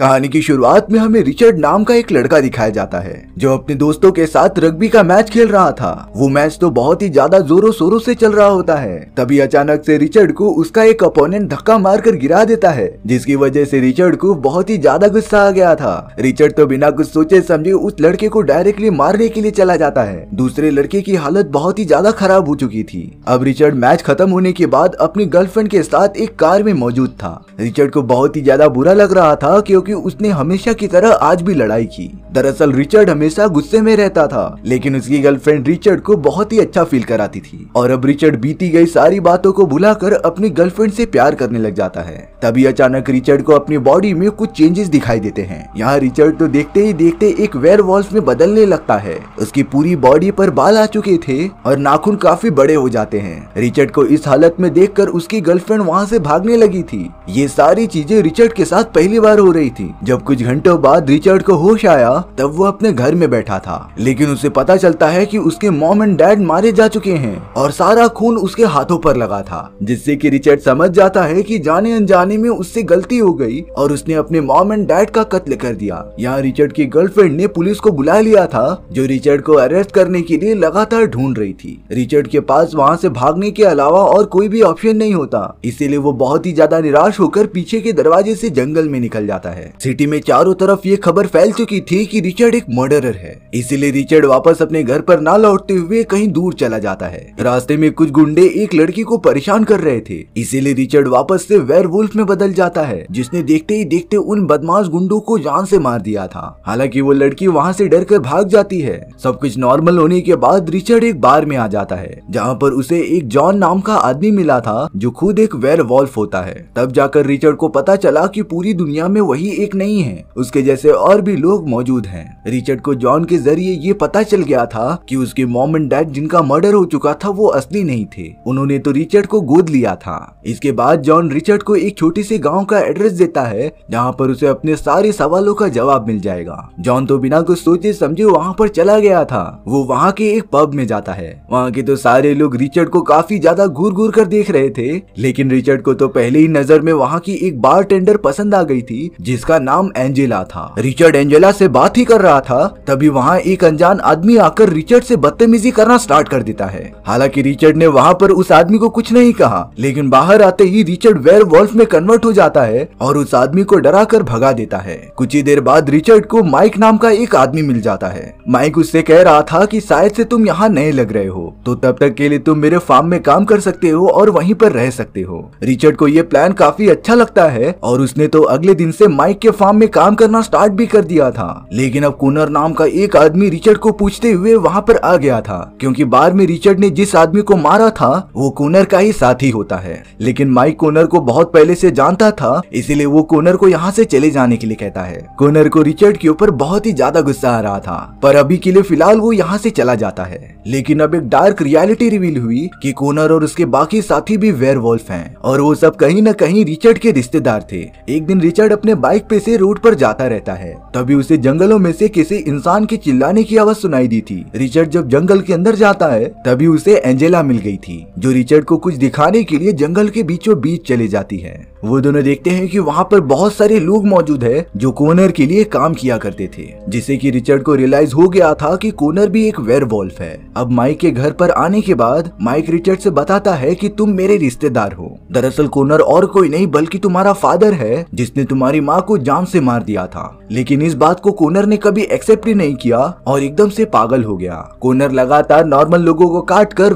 कहानी की शुरुआत में हमें रिचर्ड नाम का एक लड़का दिखाया जाता है जो अपने दोस्तों के साथ रग्बी का मैच खेल रहा था वो मैच तो बहुत ही ज्यादा जोरों शोरों से चल रहा होता है तभी अचानक से रिचर्ड को उसका एक अपोनेंट धक्का मार कर गिरा देता है जिसकी वजह से रिचर्ड को बहुत ही ज्यादा गुस्सा आ गया था रिचर्ड तो बिना कुछ सोचे समझे उस लड़के को डायरेक्टली मारने के लिए चला जाता है दूसरे लड़के की हालत बहुत ही ज्यादा खराब हो चुकी थी अब रिचर्ड मैच खत्म होने के बाद अपनी गर्लफ्रेंड के साथ एक कार में मौजूद था रिचर्ड को बहुत ही ज्यादा बुरा लग रहा था क्योंकि क्योंकि उसने हमेशा की तरह आज भी लड़ाई की दरअसल रिचर्ड हमेशा गुस्से में रहता था लेकिन उसकी गर्लफ्रेंड रिचर्ड को बहुत ही अच्छा फील कराती थी और अब रिचर्ड बीती गई सारी बातों को भुलाकर अपनी गर्लफ्रेंड से प्यार करने लग जाता है तभी अचानक रिचर्ड को अपनी बॉडी में कुछ चेंजेस दिखाई देते हैं यहाँ रिचर्ड तो देखते ही देखते एक वेयर में बदलने लगता है उसकी पूरी बॉडी पर बाल आ चुके थे और नाखून काफी बड़े हो जाते हैं रिचर्ड को इस हालत में देख उसकी गर्लफ्रेंड वहाँ से भागने लगी थी ये सारी चीजें रिचर्ड के साथ पहली बार हो रही थी थी जब कुछ घंटों बाद रिचर्ड को होश आया तब वो अपने घर में बैठा था लेकिन उसे पता चलता है कि उसके मॉम एंड डैड मारे जा चुके हैं और सारा खून उसके हाथों पर लगा था जिससे कि रिचर्ड समझ जाता है कि जाने अनजाने में उससे गलती हो गई और उसने अपने मॉम एंड डैड का कत्ल कर दिया यहाँ रिचर्ड की गर्लफ्रेंड ने पुलिस को बुला लिया था जो रिचर्ड को अरेस्ट करने के लिए लगातार ढूंढ रही थी रिचर्ड के पास वहाँ से भागने के अलावा और कोई भी ऑप्शन नहीं होता इसीलिए वो बहुत ही ज्यादा निराश होकर पीछे के दरवाजे से जंगल में निकल जाता है है सिटी में चारों तरफ ये खबर फैल चुकी थी कि रिचर्ड एक मर्डरर है इसीलिए रिचर्ड वापस अपने घर पर ना लौटते हुए कहीं दूर चला जाता है रास्ते में कुछ गुंडे एक लड़की को परेशान कर रहे थे इसीलिए रिचर्ड वापस से वेर में बदल जाता है जिसने देखते ही देखते उन बदमाश गुंडो को जान से मार दिया था हालांकि वो लड़की वहाँ से डर कर भाग जाती है सब कुछ नॉर्मल होने के बाद रिचर्ड एक बार में आ जाता है जहाँ पर उसे एक जॉन नाम का आदमी मिला था जो खुद एक वेर होता है तब जाकर रिचर्ड को पता चला की पूरी दुनिया में वही ही एक नहीं है उसके जैसे और भी लोग मौजूद हैं रिचर्ड को जॉन के जरिए ये पता चल गया था कि उसके मॉम एंड डैड जिनका मर्डर हो चुका था वो असली नहीं थे उन्होंने तो रिचर्ड को गोद लिया था इसके बाद जॉन रिचर्ड को एक छोटे से गाँव का एड्रेस देता है जहाँ पर उसे अपने सारे सवालों का जवाब मिल जाएगा जॉन तो बिना कुछ सोचे समझे वहाँ पर चला गया था वो वहाँ के एक पब में जाता है वहाँ के तो सारे लोग रिचर्ड को काफी ज्यादा घूर घूर कर देख रहे थे लेकिन रिचर्ड को तो पहले ही नजर में वहाँ की एक बार टेंडर पसंद आ गई थी जिस जिसका नाम एंजेला था रिचर्ड एंजेला से बात ही कर रहा था तभी वहाँ एक अनजान आदमी आकर रिचर्ड से बदतमीजी करना स्टार्ट कर देता है हालांकि रिचर्ड ने वहाँ पर उस आदमी को कुछ नहीं कहा लेकिन बाहर आते ही रिचर्ड वेर वॉल्फ में कन्वर्ट हो जाता है और उस आदमी को डरा कर भगा देता है कुछ ही देर बाद रिचर्ड को माइक नाम का एक आदमी मिल जाता है माइक उससे कह रहा था की शायद ऐसी तुम यहाँ नए लग रहे हो तो तब तक के लिए तुम मेरे फार्म में काम कर सकते हो और वहीं पर रह सकते हो रिचर्ड को ये प्लान काफी अच्छा लगता है और उसने तो अगले दिन से माइक बाइक के फार्म में काम करना स्टार्ट भी कर दिया था लेकिन अब कोनर नाम का एक आदमी रिचर्ड को पूछते हुए वहाँ पर आ गया था क्योंकि बाद में रिचर्ड ने जिस आदमी को मारा था वो कुनर का ही साथी होता है लेकिन माइक कोनर को बहुत पहले से जानता था इसीलिए वो कुनर को यहाँ से चले जाने के लिए कहता है कोनर को रिचर्ड के ऊपर बहुत ही ज्यादा गुस्सा आ रहा था पर अभी के लिए फिलहाल वो यहाँ से चला जाता है लेकिन अब एक डार्क रियलिटी रिवील हुई की कोनर और उसके बाकी साथी भी वेयर हैं और वो सब कहीं न कहीं रिचर्ड के रिश्तेदार थे एक दिन रिचर्ड अपने बाइक बाइक पे से रोड पर जाता रहता है तभी उसे जंगलों में से किसी इंसान के चिल्लाने की आवाज सुनाई दी थी रिचर्ड जब जंगल के अंदर जाता है तभी उसे एंजेला मिल गई थी जो रिचर्ड को कुछ दिखाने के लिए जंगल के बीचों बीच चले जाती है वो दोनों देखते हैं कि वहाँ पर बहुत सारे लोग मौजूद है जो कोनर के लिए काम किया करते थे जिसे कि रिचर्ड को रियलाइज हो गया था कि कोनर भी एक वेर है अब माइक के घर पर आने के बाद माइक रिचर्ड से बताता है कि तुम मेरे रिश्तेदार हो दरअसल कोनर और कोई नहीं बल्कि तुम्हारा फादर है जिसने तुम्हारी माँ को जान से मार दिया था लेकिन इस बात को कोनर ने कभी एक्सेप्ट ही नहीं किया और एकदम से पागल हो गया कोनर लगातार नॉर्मल लोगो को काट कर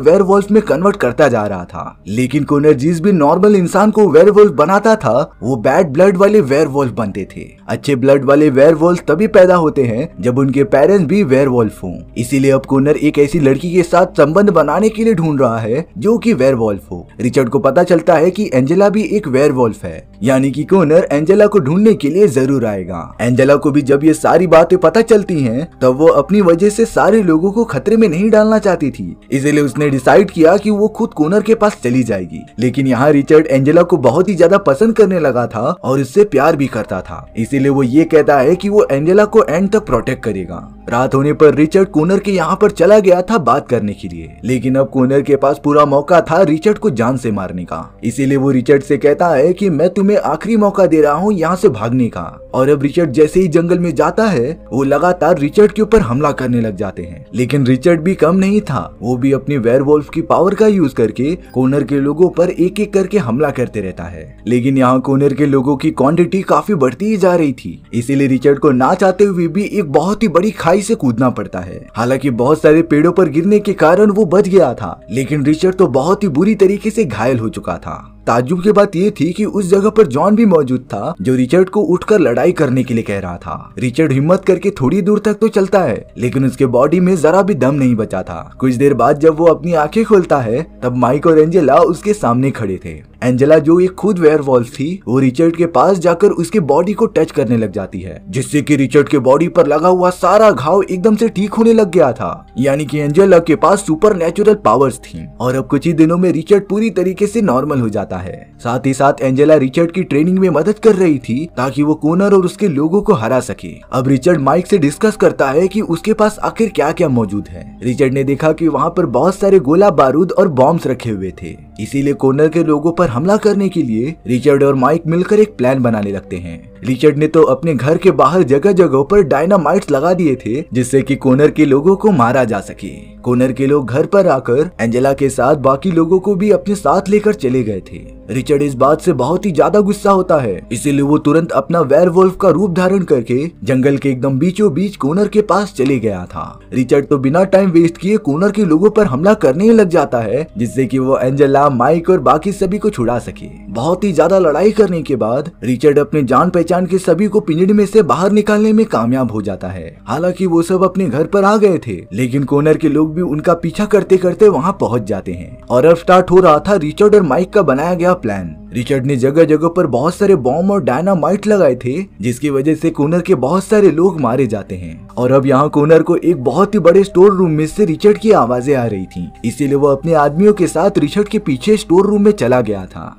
में कन्वर्ट करता जा रहा था लेकिन कोनर जिस भी नॉर्मल इंसान को वेर बना बनाता था वो बैड ब्लड वाले वेयर बनते थे अच्छे ब्लड वाले वेयर तभी पैदा होते हैं जब उनके पेरेंट्स भी वेयर हों इसीलिए अब कोनर एक ऐसी लड़की के साथ संबंध बनाने के लिए ढूंढ रहा है जो की वेयर हो रिचर्ड को पता चलता है की एंजेला भी एक वेयर है यानी कि कोनर एंजेला को ढूंढने के लिए जरूर आएगा एंजेला को भी जब ये सारी बातें पता चलती हैं, तब वो अपनी वजह से सारे लोगों को खतरे में नहीं डालना चाहती थी इसीलिए उसने डिसाइड किया कि वो खुद कोनर के पास चली जाएगी लेकिन यहाँ रिचर्ड एंजेला को बहुत ही ज्यादा पसंद करने लगा था और उससे प्यार भी करता था इसीलिए वो ये कहता है की वो एंजेला को एंड तक प्रोटेक्ट करेगा रात होने पर रिचर्ड कोनर के यहाँ पर चला गया था बात करने के लिए लेकिन अब कोनर के पास पूरा मौका था रिचर्ड को जान से मारने का इसीलिए वो रिचर्ड से कहता है कि मैं तुम्हें तुम्हें आखिरी मौका दे रहा हूँ यहाँ से भागने का और अब रिचर्ड जैसे ही जंगल में जाता है वो लगातार रिचर्ड के ऊपर हमला करने लग जाते हैं लेकिन रिचर्ड भी कम नहीं था वो भी अपनी वेर की पावर का यूज करके कोनर के लोगों पर एक एक करके हमला करते रहता है लेकिन यहाँ कोनर के लोगों की क्वांटिटी काफी बढ़ती ही जा रही थी इसीलिए रिचर्ड को ना चाहते हुए भी एक बहुत ही बड़ी खाई से कूदना पड़ता है हालांकि बहुत सारे पेड़ों पर गिरने के कारण वो बच गया था लेकिन रिचर्ड तो बहुत ही बुरी तरीके से घायल हो चुका था ताजुब की बात ये थी कि उस जगह पर जॉन भी मौजूद था जो रिचर्ड को उठकर लड़ाई करने के लिए कह रहा था रिचर्ड हिम्मत करके थोड़ी दूर तक तो चलता है लेकिन उसके बॉडी में जरा भी दम नहीं बचा था कुछ देर बाद जब वो अपनी आंखें खोलता है तब माइक और एंजेला उसके सामने खड़े थे एंजेला जो एक खुद वेयर थी वो रिचर्ड के पास जाकर उसके बॉडी को टच करने लग जाती है जिससे कि रिचर्ड के बॉडी पर लगा हुआ सारा घाव एकदम से ठीक होने लग गया था यानी कि एंजेला के पास सुपर नेचुरल पावर्स थी और अब कुछ ही दिनों में रिचर्ड पूरी तरीके से नॉर्मल हो जाता जाता है साथ ही साथ एंजेला रिचर्ड की ट्रेनिंग में मदद कर रही थी ताकि वो कोनर और उसके लोगों को हरा सके अब रिचर्ड माइक से डिस्कस करता है कि उसके पास आखिर क्या क्या मौजूद है रिचर्ड ने देखा कि वहाँ पर बहुत सारे गोला बारूद और बॉम्ब्स रखे हुए थे इसीलिए कोनर के लोगों पर हमला करने के लिए रिचर्ड और माइक मिलकर एक प्लान बनाने लगते हैं रिचर्ड ने तो अपने घर के बाहर जगह जगह पर डायनामाइट्स लगा दिए थे जिससे कि कोनर के लोगों को मारा जा सके कोनर के लोग घर पर आकर एंजेला के साथ बाकी लोगों को भी अपने साथ लेकर चले गए थे रिचर्ड इस बात से बहुत ही ज्यादा गुस्सा होता है इसीलिए वो तुरंत अपना वेर का रूप धारण करके जंगल के एकदम बीचों बीच कोनर के पास चले गया था रिचर्ड तो बिना टाइम वेस्ट किए कोनर के लोगों पर हमला करने लग जाता है जिससे कि वो एंजेला माइक और बाकी सभी को छुड़ा सके बहुत ही ज्यादा लड़ाई करने के बाद रिचर्ड अपने जान पहचान के सभी को पिंजड़े में से बाहर निकालने में कामयाब हो जाता है हालांकि वो सब अपने घर पर आ गए थे लेकिन कोनर के लोग भी उनका पीछा करते करते वहाँ पहुँच जाते हैं और अब स्टार्ट हो रहा था रिचर्ड और माइक का बनाया गया प्लान रिचर्ड ने जगह जगह पर बहुत सारे बॉम्ब और डायनामाइट लगाए थे जिसकी वजह से कोनर के बहुत सारे लोग मारे जाते हैं और अब यहाँ कोनर को एक बहुत ही बड़े स्टोर रूम में से रिचर्ड की आवाजें आ रही थी इसीलिए वो अपने आदमियों के साथ रिचर्ड के पीछे स्टोर रूम में चला गया था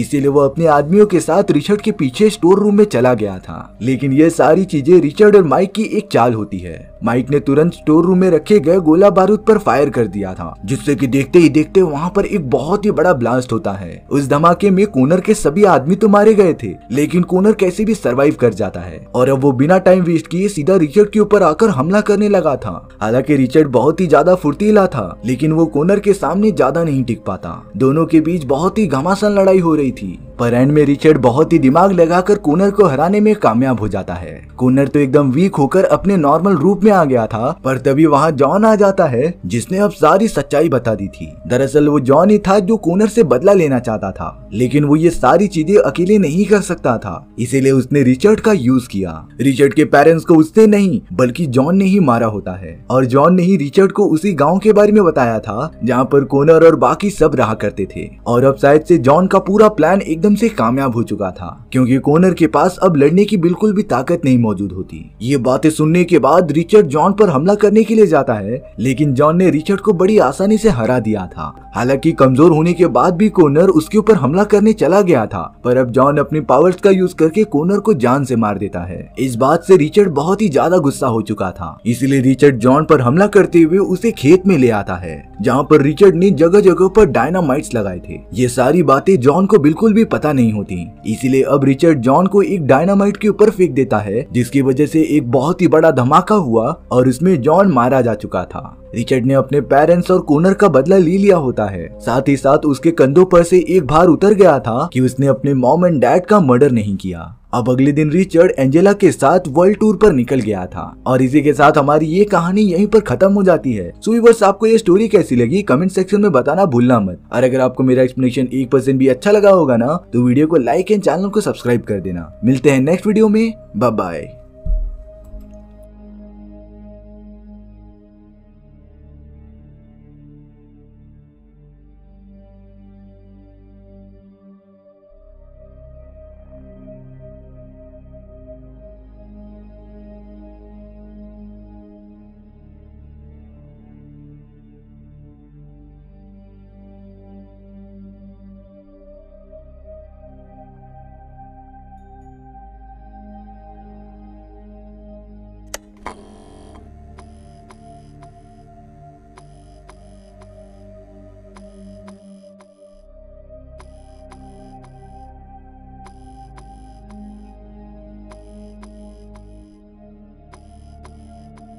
इसीलिए वो अपने आदमियों के साथ रिचर्ड के पीछे स्टोर रूम में चला गया था लेकिन ये सारी चीजें रिचर्ड और माइक की एक चाल होती है माइक ने तुरंत स्टोर रूम में रखे गए गोला बारूद पर फायर कर दिया था जिससे कि देखते ही देखते वहाँ पर एक बहुत ही बड़ा ब्लास्ट होता है उस धमाके में कोनर के सभी आदमी तो मारे गए थे लेकिन कोनर कैसे भी सर्वाइव कर जाता है और अब वो बिना टाइम वेस्ट किए सीधा रिचर्ड के ऊपर आकर हमला करने लगा था हालांकि रिचर्ड बहुत ही ज्यादा फुर्तीला था लेकिन वो कोनर के सामने ज्यादा नहीं टिक पाता दोनों के बीच बहुत ही घमासान लड़ाई हो रही गई थी पर एंड में रिचर्ड बहुत ही दिमाग लगाकर कोनर को हराने में कामयाब हो जाता है कोनर तो एकदम वीक होकर अपने नॉर्मल रूप में आ गया था पर तभी वहाँ जॉन आ जाता है जिसने अब सारी सच्चाई बता दी थी दरअसल वो जॉन ही था जो कोनर से बदला लेना चाहता था लेकिन वो ये सारी चीजें अकेले नहीं कर सकता था इसीलिए उसने रिचर्ड का यूज किया रिचर्ड के पेरेंट्स को उसने नहीं बल्कि जॉन ने ही मारा होता है और जॉन ने ही रिचर्ड को उसी गाँव के बारे में बताया था जहाँ पर कोनर और बाकी सब रहा करते थे और अब शायद से जॉन का पूरा प्लान एकदम से कामयाब हो चुका था क्योंकि कोनर के पास अब लड़ने की बिल्कुल भी ताकत नहीं मौजूद होती ये बातें सुनने के बाद रिचर्ड जॉन पर हमला करने के लिए जाता है लेकिन जॉन ने रिचर्ड को बड़ी आसानी से हरा दिया था हालांकि कमजोर होने के बाद भी कोनर उसके ऊपर हमला करने चला गया था पर अब जॉन अपने पावर्स का यूज करके कोनर को जान से मार देता है इस बात से रिचर्ड बहुत ही ज्यादा गुस्सा हो चुका था इसलिए रिचर्ड जॉन पर हमला करते हुए उसे खेत में ले आता है जहाँ पर रिचर्ड ने जगह जगह पर डायनामाइट्स लगाए थे ये सारी बातें जॉन को बिल्कुल भी पता नहीं होती इसीलिए अब रिचर्ड जॉन को एक डायनामाइट के ऊपर फेंक देता है जिसकी वजह से एक बहुत ही बड़ा धमाका हुआ और उसमें जॉन मारा जा चुका था रिचर्ड ने अपने पेरेंट्स और कोनर का बदला ले लिया होता है साथ ही साथ उसके कंधों पर से एक भार उतर गया था कि उसने अपने मॉम एंड डैड का मर्डर नहीं किया अब अगले दिन रिचर्ड एंजेला के साथ वर्ल्ड टूर पर निकल गया था और इसी के साथ हमारी ये कहानी यहीं पर खत्म हो जाती है सुवर्स आपको ये स्टोरी कैसी लगी कमेंट सेक्शन में बताना भूलना मत और अगर आपको मेरा एक्सप्लेनेशन एक परसेंट भी अच्छा लगा होगा ना तो वीडियो को लाइक एंड चैनल को सब्सक्राइब कर देना मिलते हैं नेक्स्ट वीडियो में बाय